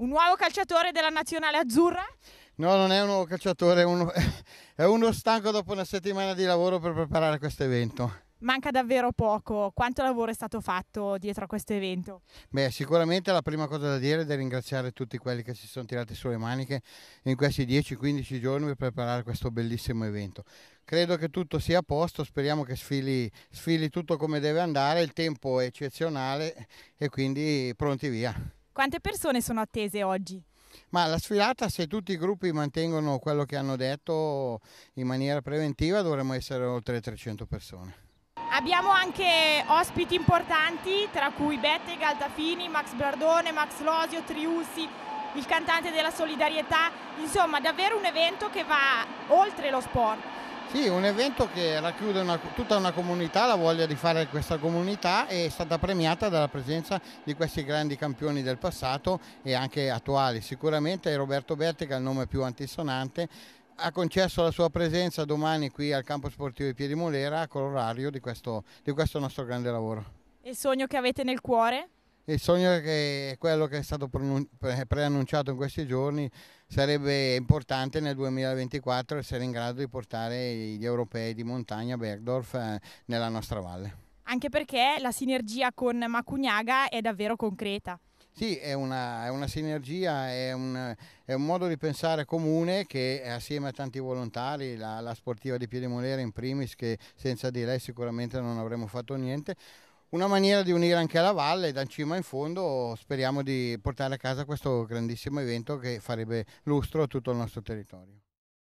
Un nuovo calciatore della nazionale azzurra? No, non è un nuovo calciatore, è uno, è uno stanco dopo una settimana di lavoro per preparare questo evento. Manca davvero poco, quanto lavoro è stato fatto dietro a questo evento? Beh, sicuramente la prima cosa da dire è di ringraziare tutti quelli che si sono tirati sulle maniche in questi 10-15 giorni per preparare questo bellissimo evento. Credo che tutto sia a posto, speriamo che sfili, sfili tutto come deve andare, il tempo è eccezionale e quindi pronti via. Quante persone sono attese oggi? Ma la sfilata, se tutti i gruppi mantengono quello che hanno detto in maniera preventiva, dovremmo essere oltre 300 persone. Abbiamo anche ospiti importanti, tra cui Bette, Galtafini, Max Blardone, Max Losio, Triussi, il cantante della solidarietà, insomma davvero un evento che va oltre lo sport. Sì, un evento che racchiude una, tutta una comunità, la voglia di fare questa comunità è stata premiata dalla presenza di questi grandi campioni del passato e anche attuali. Sicuramente Roberto Berti, che è il nome più antisonante, ha concesso la sua presenza domani qui al campo sportivo di Piedimolera con l'orario di, di questo nostro grande lavoro. il sogno che avete nel cuore? il sogno che è quello che è stato preannunciato in questi giorni sarebbe importante nel 2024 essere in grado di portare gli europei di montagna Bergdorf eh, nella nostra valle. Anche perché la sinergia con Macugnaga è davvero concreta. Sì, è una, è una sinergia, è un, è un, modo di pensare comune che assieme a tanti volontari, la, la sportiva di Piedemolera in primis, che senza di lei sicuramente non avremmo fatto niente, una maniera di unire anche la valle, da cima in fondo speriamo di portare a casa questo grandissimo evento che farebbe lustro a tutto il nostro territorio.